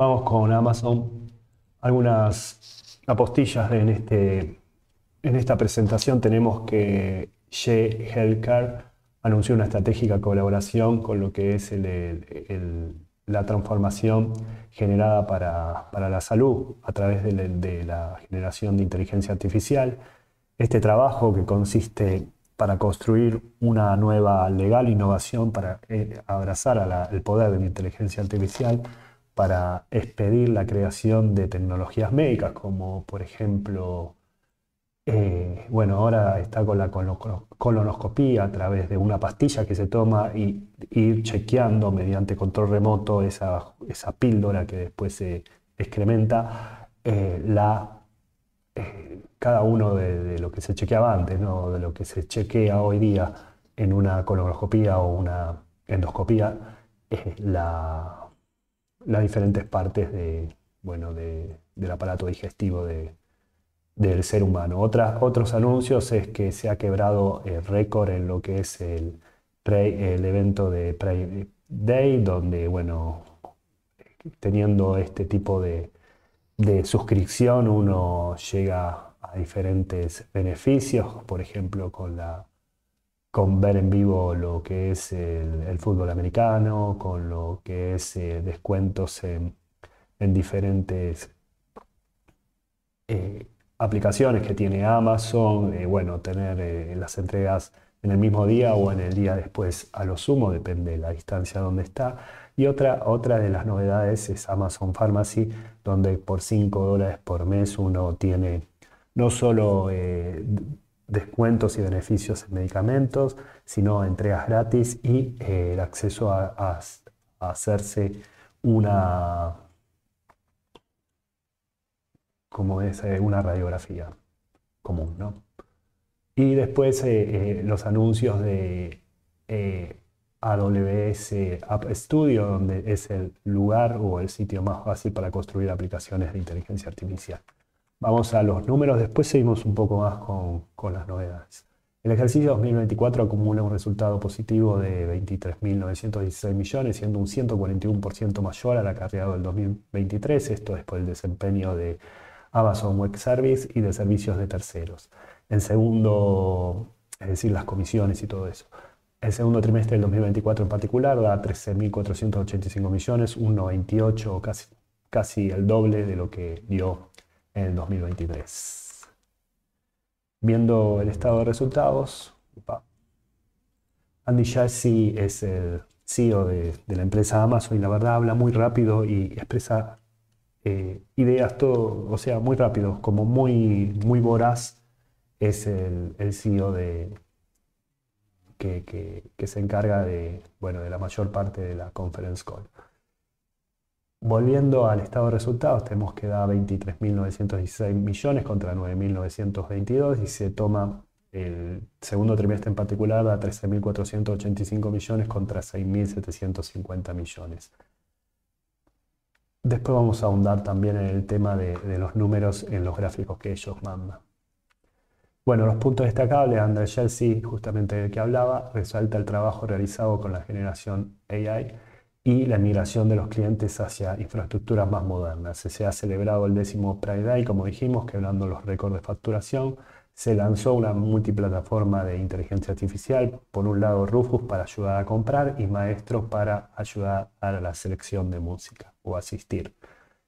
vamos con Amazon. Algunas apostillas en, este, en esta presentación tenemos que She Healthcare anunció una estratégica colaboración con lo que es la transformación generada para, para, la salud a través de, la generación de inteligencia artificial. Este trabajo que consiste para construir una nueva legal innovación para eh, abrazar el poder de la inteligencia artificial para expedir la creación de tecnologías médicas, como por ejemplo, eh, bueno, ahora está con la colonoscopía a través de una pastilla que se toma y ir chequeando mediante control remoto esa, píldora que después se excrementa, eh, la, eh, cada uno de, lo que se chequeaba antes, ¿no? de lo que se chequea hoy día en una colonoscopía o una endoscopía, la las diferentes partes de, bueno, del aparato digestivo del ser humano. otros anuncios es que se ha quebrado el récord en lo que es el, el evento de Prime Day, donde, bueno, teniendo este tipo de, de suscripción uno llega a diferentes beneficios, por ejemplo, con la con ver en vivo lo que es el, fútbol americano, con lo que es eh, descuentos en, diferentes eh, aplicaciones que tiene Amazon, eh, bueno, tener las entregas en el mismo día o en el día después a lo sumo, depende de la distancia donde está. Y otra, otra de las novedades es Amazon Pharmacy, donde por 5 dólares por mes uno tiene no solo descuentos y beneficios en medicamentos, sino entregas gratis y eh, el acceso a, hacerse una, como es, eh, una radiografía común. Y después eh, los anuncios de AWS App Studio, donde es el lugar o el sitio más fácil para construir aplicaciones de inteligencia artificial. Vamos a los números, después seguimos un poco más con, las novedades. El ejercicio 2024 acumula un resultado positivo de 23.916 millones, siendo un 141% mayor a al acarreado del 2023, esto es por el desempeño de Amazon Web Service y de servicios de terceros. En segundo, es decir, las comisiones y todo eso. El segundo trimestre del 2024 en particular da 13.485 millones, un 98, casi, casi el doble de lo que dio en el 2023. Viendo el estado de resultados, Andy Jassy es el CEO de, la empresa Amazon y la verdad habla muy rápido y expresa eh, ideas todo, o sea, muy rápido, como muy, muy voraz es el, CEO de, que, que, se encarga de, bueno, de la mayor parte de la conference call. Volviendo al estado de resultados, tenemos que da 23.916 millones contra 9.922 y se toma el segundo trimestre en particular da 13.485 millones contra 6.750 millones. Después vamos a ahondar también en el tema de, los números en los gráficos que ellos mandan. Bueno, los puntos destacables, anders Chelsea, justamente del que hablaba, resalta el trabajo realizado con la generación AI y la migración de los clientes hacia infraestructuras más modernas. Se ha celebrado el décimo Pride Day, como dijimos, quebrando los récords de facturación. Se lanzó una multiplataforma de inteligencia artificial, por un lado Rufus para ayudar a comprar y Maestro para ayudar a la selección de música o asistir.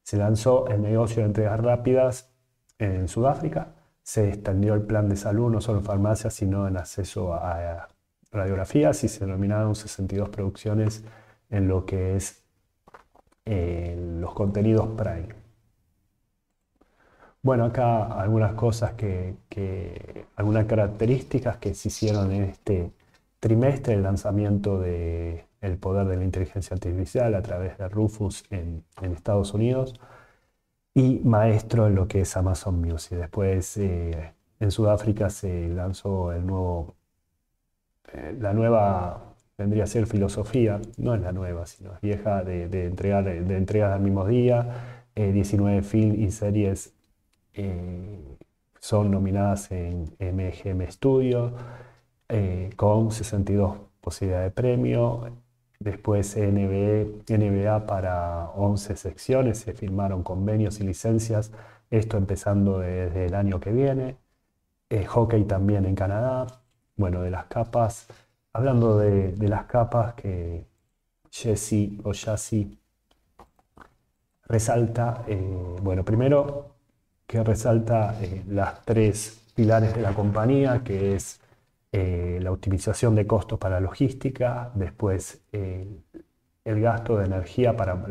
Se lanzó el negocio de entregas rápidas en Sudáfrica. Se extendió el plan de salud no solo en farmacias, sino en acceso a radiografías y se denominaron 62 producciones en lo que es eh, los contenidos Prime. Bueno, acá algunas cosas que, algunas características que se hicieron en este trimestre, el lanzamiento de El poder de la inteligencia artificial a través de Rufus en, Estados Unidos y maestro en lo que es Amazon Music. Después eh, en Sudáfrica se lanzó el nuevo, eh, la nueva vendría a ser filosofía, no es la nueva, sino es vieja, de, de entregas al mismo día. 19 eh, films y series eh, son nominadas en MGM Studio, eh, con 62 posibilidades de premio. Después NBA, e, NBA para 11 secciones, se firmaron convenios y licencias, esto empezando desde el año que viene. hockey también en Canadá, bueno, de las capas hablando de, las capas que Jesse o Jassi resalta, eh, bueno, primero que resalta eh, las tres pilares de la compañía, que es eh, la optimización de costos para logística, después el gasto de energía para,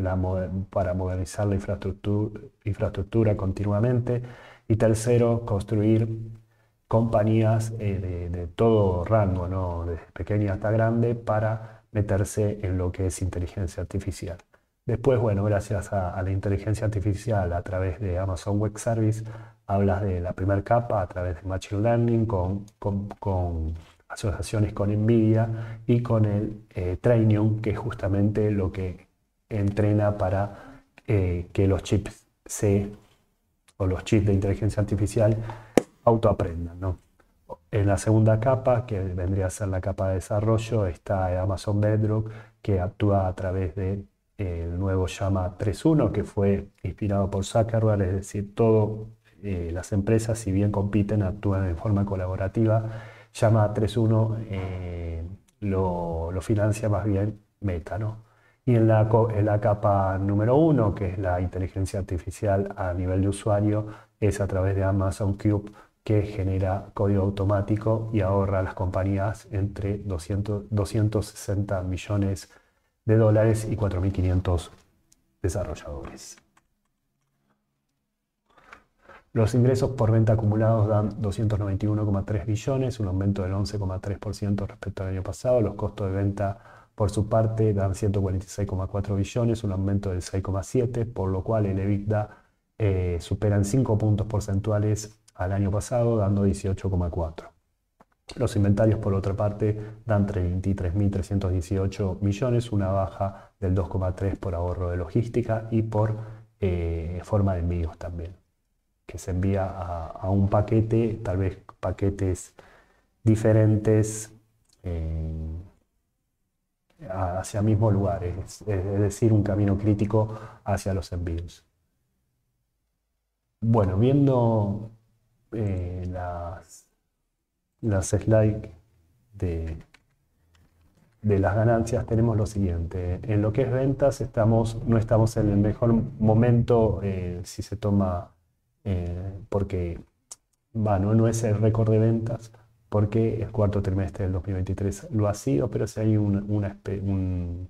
para modernizar la infraestructura continuamente y tercero, construir compañías eh, de, todo rango, ¿no? desde pequeña hasta grande, para meterse en lo que es inteligencia artificial. Después, bueno, gracias a, la inteligencia artificial a través de Amazon Web Service, hablas de la primera capa a través de Machine Learning con, asociaciones con NVIDIA y con el eh, que es justamente lo que entrena para eh, que los chips C o los chips de inteligencia artificial autoaprendan. ¿no? En la segunda capa, que vendría a ser la capa de desarrollo, está Amazon Bedrock, que actúa a través de eh, nuevo llama 3.1, que fue inspirado por Zuckerberg, es decir, todas eh, las empresas, si bien compiten, actúan de forma colaborativa. Llama 3.1 eh, lo, financia más bien Meta. Y en la, la capa número uno, que es la inteligencia artificial a nivel de usuario, es a través de Amazon Cube, que genera código automático y ahorra a las compañías entre 260 millones de dólares y 4.500 desarrolladores. Los ingresos por venta acumulados dan 291,3 billones, un aumento del 11,3% respecto al año pasado. Los costos de venta por su parte dan 146,4 billones, un aumento del 6,7, por lo cual el EBITDA superan eh, supera 5 puntos porcentuales al año pasado, dando 18,4. Los inventarios, por otra parte, dan 33.318 millones, una baja del 2,3 por ahorro de logística y por eh, forma de envíos también, que se envía a, un paquete, tal vez paquetes diferentes eh, hacia mismos lugares es decir, un camino crítico hacia los envíos. Bueno, viendo eh, las, las slides de, de las ganancias tenemos lo siguiente. En lo que es ventas estamos, no estamos en el mejor momento eh, si se toma, eh, porque bueno, no es el récord de ventas, porque el cuarto trimestre del 2023 lo ha sido, pero si hay una, un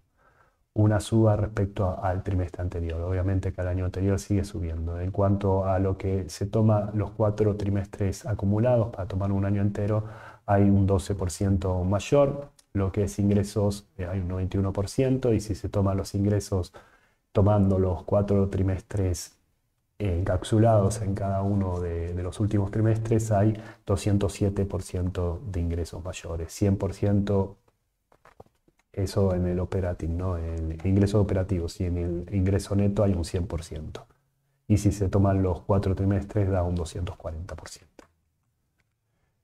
una suba respecto al trimestre anterior. Obviamente que año anterior sigue subiendo. En cuanto a lo que se toma los cuatro trimestres acumulados para tomar un año entero, hay un 12% mayor. Lo que es ingresos, eh, hay un 91%. Y si se toman los ingresos tomando los cuatro trimestres eh, encapsulados en cada uno de, de, los últimos trimestres hay 207% de ingresos mayores, 100% eso en el operating, ¿no? En ingreso operativo. Si en el ingreso neto hay un 100%. Y si se toman los cuatro trimestres da un 240%.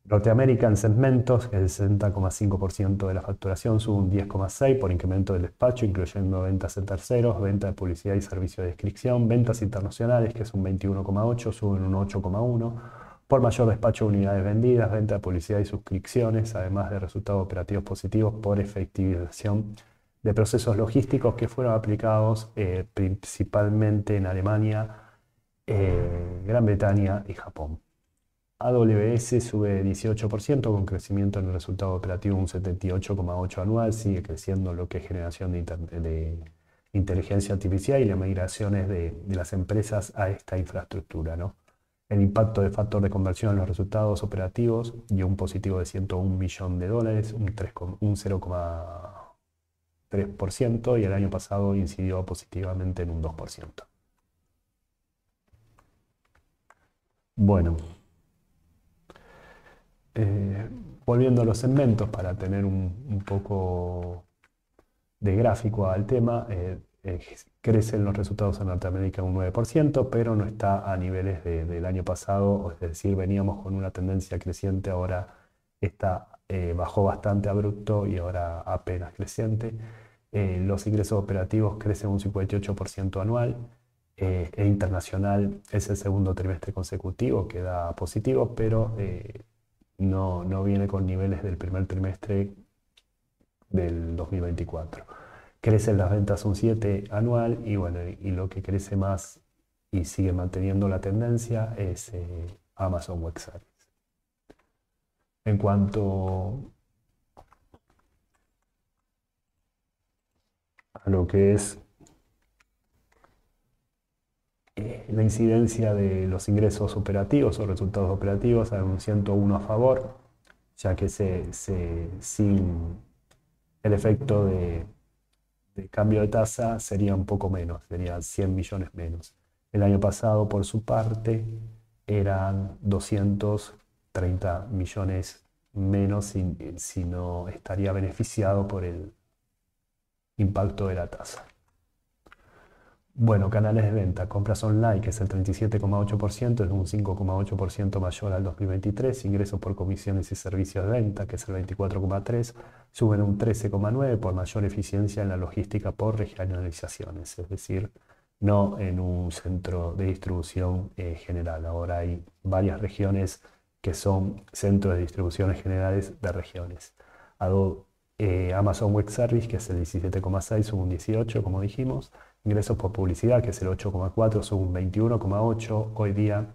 Norteamérica en segmentos, el 60,5% de la facturación sube un 10,6% por incremento del despacho, incluyendo ventas en terceros, venta de publicidad y servicio de inscripción, ventas internacionales, que es un 21,8%, suben un 8,1%, por mayor despacho de unidades vendidas, venta de publicidad y suscripciones, además de resultados operativos positivos por efectivización de procesos logísticos que fueron aplicados eh, principalmente en Alemania, eh, Gran Bretaña y Japón. AWS sube 18% con crecimiento en el resultado operativo un 78,8 anual, sigue creciendo lo que es generación de, inteligencia artificial y las migraciones de, de, las empresas a esta infraestructura, ¿no? el impacto de factor de conversión en los resultados operativos dio un positivo de 101 millón de dólares, un, un 0,3% y el año pasado incidió positivamente en un 2%. Bueno, eh, volviendo a los segmentos para tener un, poco de gráfico al tema, eh, eh, Crecen los resultados en Norteamérica un 9%, pero no está a niveles del año pasado, es decir, veníamos con una tendencia creciente, ahora está, eh, bajó bastante abrupto y ahora apenas creciente. Eh, los ingresos operativos crecen un 58% anual. Eh, e internacional es el segundo trimestre consecutivo queda positivo, pero eh, no viene con niveles del primer trimestre del 2024 crecen las ventas un 7 anual y bueno, y lo que crece más y sigue manteniendo la tendencia es eh, Amazon Web Services En cuanto a lo que es eh, la incidencia de los ingresos operativos o resultados operativos, hay un 101 a favor, ya que se sin el efecto de este cambio de tasa sería un poco menos, serían 100 millones menos. El año pasado, por su parte, eran 230 millones menos si no estaría beneficiado por el impacto de la tasa. Bueno, canales de venta. Compras online, que es el 37,8%, es un 5,8% mayor al 2023. Ingresos por comisiones y servicios de venta, que es el 24,3% suben un 13,9 por mayor eficiencia en la logística por regionalizaciones, es decir, no en un centro de distribución eh, general. Ahora hay varias regiones que son centros de distribuciones generales de regiones. Eh, Amazon Web Service, que es el 17,6, suben un 18, como dijimos. Ingresos por publicidad, que es el 8,4, suben un 21,8. Hoy día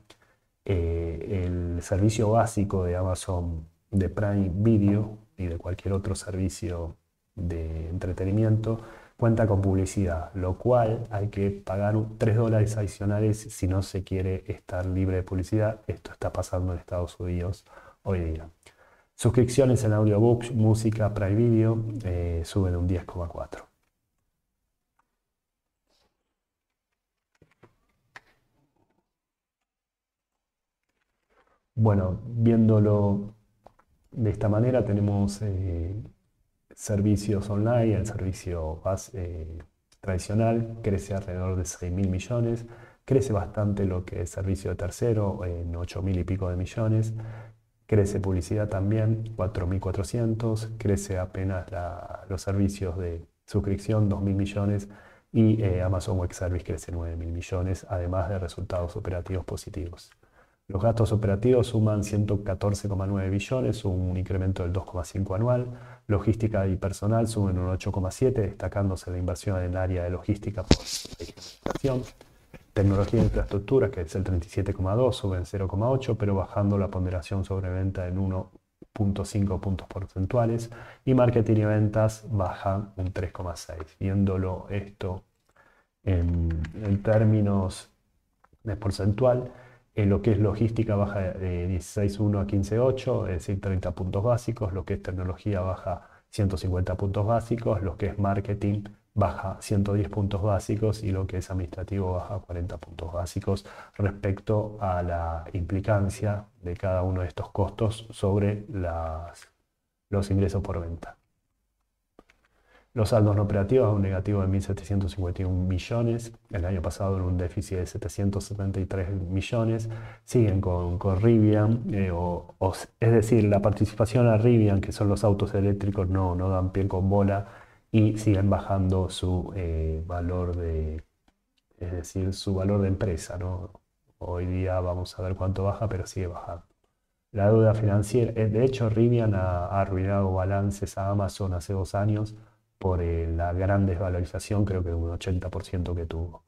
eh, el servicio básico de Amazon de Prime Video y de cualquier otro servicio de entretenimiento, cuenta con publicidad, lo cual hay que pagar 3 dólares adicionales si no se quiere estar libre de publicidad. Esto está pasando en Estados Unidos hoy día. Suscripciones en audiobooks, música, Prime Video eh, suben un 10,4. Bueno, viéndolo de esta manera tenemos eh, servicios online, el servicio más, eh, tradicional crece alrededor de 6.000 millones, crece bastante lo que es servicio de tercero en 8.000 mil y pico de millones, crece publicidad también 4.400, crece apenas los servicios de suscripción 2.000 mil millones y eh, Amazon Web Service crece 9.000 mil millones, además de resultados operativos positivos. Los gastos operativos suman 114,9 billones, un incremento del 2,5 anual. Logística y personal suben un 8,7, destacándose la inversión en el área de logística por Tecnología e infraestructura, que es el 37,2, suben 0,8, pero bajando la ponderación sobre venta en 1.5 puntos porcentuales. Y marketing y ventas bajan un 3,6. Viéndolo esto en, en términos de porcentual, lo que es logística baja de 16.1 a 15.8, es decir, 30 puntos básicos, lo que es tecnología baja 150 puntos básicos, lo que es marketing baja 110 puntos básicos y lo que es administrativo baja 40 puntos básicos respecto a la implicancia de cada uno de estos costos sobre los ingresos por venta. Los saldos no operativos a un negativo de 1.751 millones, el año pasado en un déficit de 773 millones, siguen con, Rivian, eh, es decir, la participación a Rivian, que son los autos eléctricos, no, no dan pie con bola y siguen bajando su eh, valor de, es decir, su valor de empresa. ¿no? Hoy día vamos a ver cuánto baja, pero sigue bajando la deuda financiera. Eh, de hecho, Rivian ha, ha, arruinado balances a Amazon hace dos años por eh, la gran desvalorización, creo que de un 80% que tuvo.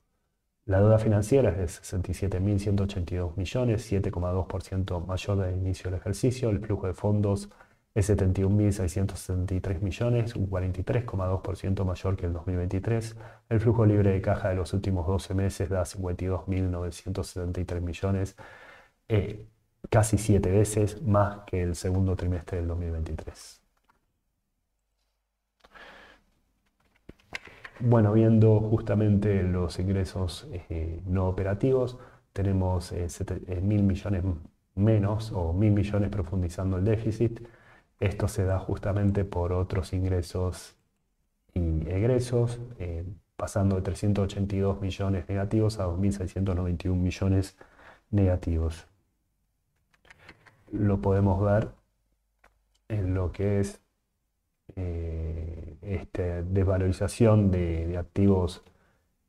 La deuda financiera es de 67.182 millones, 7,2% mayor del inicio del ejercicio. El flujo de fondos es 71.673 millones, un 43,2% mayor que el 2023. El flujo libre de caja de los últimos 12 meses da 52.973 millones, eh, casi 7 veces más que el segundo trimestre del 2023. Bueno, viendo justamente los ingresos eh, no operativos, tenemos eh, eh, mil millones menos o mil millones profundizando el déficit. Esto se da justamente por otros ingresos y egresos, pasando de 382 millones negativos a 2.691 millones negativos. Lo podemos ver en lo que es eh, esta desvalorización de, activos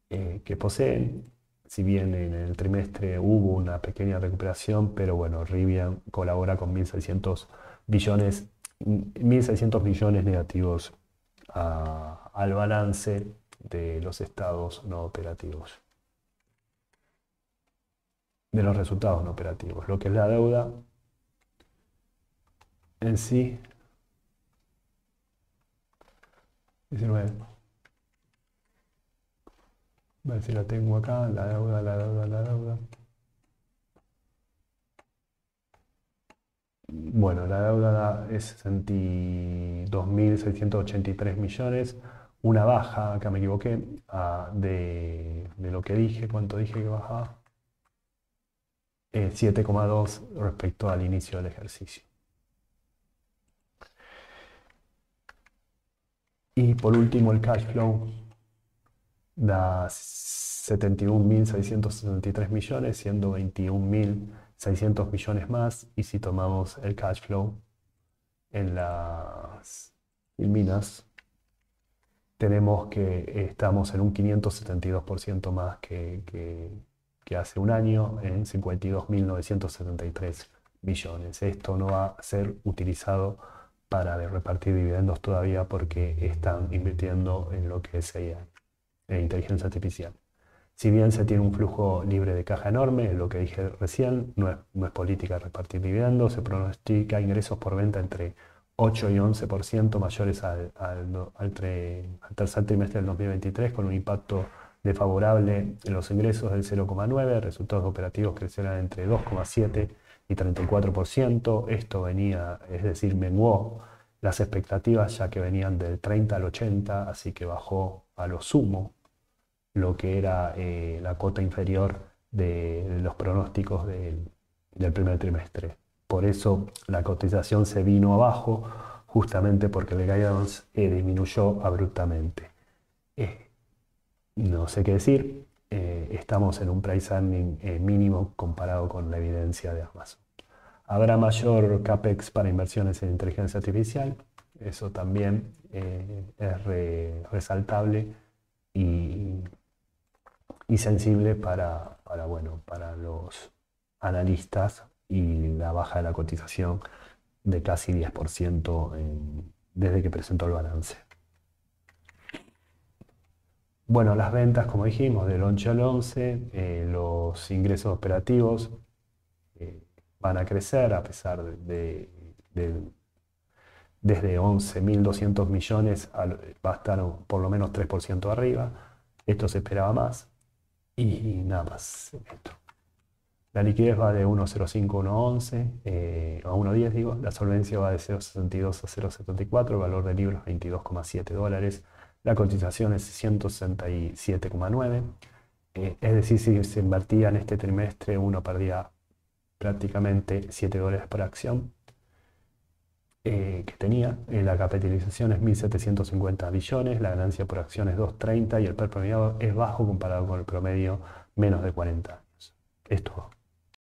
eh, que poseen. Si bien en el trimestre hubo una pequeña recuperación, pero bueno, Rivian colabora con 1.600 billones, 1.600 millones negativos al balance de los estados no operativos. De los resultados no operativos, lo que es la deuda en sí, 19. A ver si la tengo acá, la deuda, la deuda, la deuda. Bueno, la deuda es 62.683 millones, una baja, acá me equivoqué, de, lo que dije, cuánto dije que bajaba, 7,2 eh, respecto al inicio del ejercicio. Y por último, el cash flow da 71.673 millones, siendo 21.600 millones más. Y si tomamos el cash flow en las minas, tenemos que estamos en un 572% más que, que, que, hace un año, en 52.973 millones. Esto no va a ser utilizado para repartir dividendos todavía porque están invirtiendo en lo que sería eh, eh, inteligencia artificial. Si bien se tiene un flujo libre de caja enorme, lo que dije recién, no es, política repartir dividendos, se pronostica ingresos por venta entre 8 y 11% mayores al, tercer trimestre del 2023, con un impacto desfavorable en los ingresos del 0,9, resultados operativos crecerán entre 2,7 y 34%. Esto venía, es decir, menguó las expectativas ya que venían del 30 al 80, así que bajó a lo sumo lo que era eh, la cota inferior de los pronósticos del, primer trimestre. Por eso la cotización se vino abajo, justamente porque el guidance eh, disminuyó abruptamente. Eh, no sé qué decir, eh, estamos en un price earning eh, mínimo comparado con la evidencia de Amazon. Habrá mayor CAPEX para inversiones en inteligencia artificial, eso también eh, es resaltable y, y sensible para, bueno, para los analistas y la baja de la cotización de casi 10% desde que presentó el balance. Bueno, las ventas, como dijimos, del 11 al 11, eh, los ingresos operativos eh, van a crecer a pesar de, de, desde 11.200 millones va a estar por lo menos 3% arriba. Esto se esperaba más y, nada más. La liquidez va de 1.05 a 1.11, eh, a 1.10 digo. La solvencia va de 0.62 a 0.74. El valor del libros 22,7 dólares la cotización es 167,9. Eh, es decir, si se invertía en este trimestre, uno perdía prácticamente 7 dólares por acción eh, que tenía. Eh, la capitalización es 1.750 billones, la ganancia por acción es 2.30 y el per promedio es bajo comparado con el promedio menos de 40 años. Esto